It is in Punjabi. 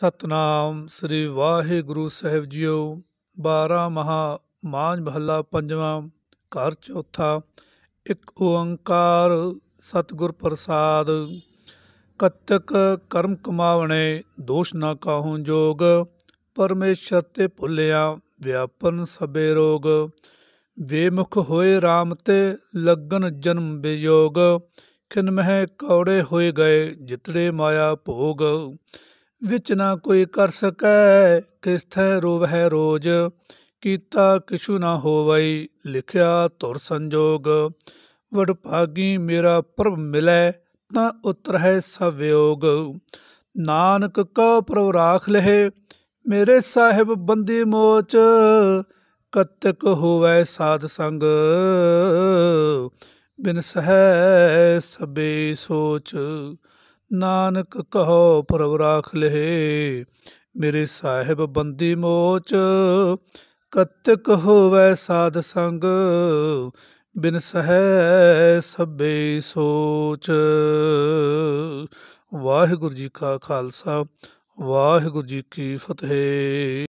ਸਤਨਾਮ ਸ੍ਰੀ ਵਾਹਿਗੁਰੂ ਸਾਹਿਬ ਜੀਓ 12 ਮਹਾ ਮਾਝ ਮਹੱਲਾ ਪੰਜਵਾਂ ਘਰ ਚੌਥਾ ਇੱਕ ਓੰਕਾਰ ਸਤਗੁਰ ਪ੍ਰਸਾਦ ਕਤਕ ਕਰਮ ਕਮਾਵਣੇ ਦੋਸ਼ ਨਾ ਕਾਹੂ ਜੋਗ ਪਰਮੇਸ਼ਰ ਤੇ ਭੁੱਲਿਆ ਵਿਆਪਨ ਸਬੇ ਰੋਗ ਵੇਮੁਖ ਹੋਏ RAM ਤੇ ਲੱਗਨ ਜਨਮ ਬਿਯੋਗ ਖਿਨ ਮਹਿ ਕੌੜੇ ਹੋਏ ਗਏ ਜਿਤੜੇ ਮਾਇਆ ਭੋਗ ਵਿੱਚ ਨਾ ਕੋਈ ਕਰ ਸਕੈ ਕਿਸ ਥੈ ਰੋਵ ਹੈ ਰੋਜ ਕੀਤਾ ਕਿਛੂ ਨਾ ਹੋਵਈ ਲਿਖਿਆ ਤੁਰ ਸੰਜੋਗ ਵਡ ਭਾਗੀ ਮੇਰਾ ਪ੍ਰਭ ਮਿਲੈ ਤਾਂ ਉਤਰ ਹੈ ਸਵਯੋਗ ਨਾਨਕ ਕਉ ਪ੍ਰਭ ਰਾਖ ਲਹੇ ਮੇਰੇ ਸਾਹਿਬ ਬੰਦੀ ਮੋਚ ਕਤਕ ਹੋਵੈ ਸਾਧ ਸੰਗ ਬਿਨ ਸਹਿ ਸਬੇ ਸੋਚ ਨਾਨਕ ਕਹੋ ਪ੍ਰਭ ਰਾਖ ਲਹੇ ਮੇਰੇ ਸਾਹਿਬ ਬੰਦੀ ਮੋਚ ਕਤਕ ਹੋਵੇ ਸਾਧ ਸੰਗ ਬਿਨ ਸਹਿ ਸਭੇ ਸੋਚ ਵਾਹਿਗੁਰੂ ਜੀ ਕਾ ਖਾਲਸਾ ਵਾਹਿਗੁਰੂ ਜੀ ਕੀ ਫਤਿਹ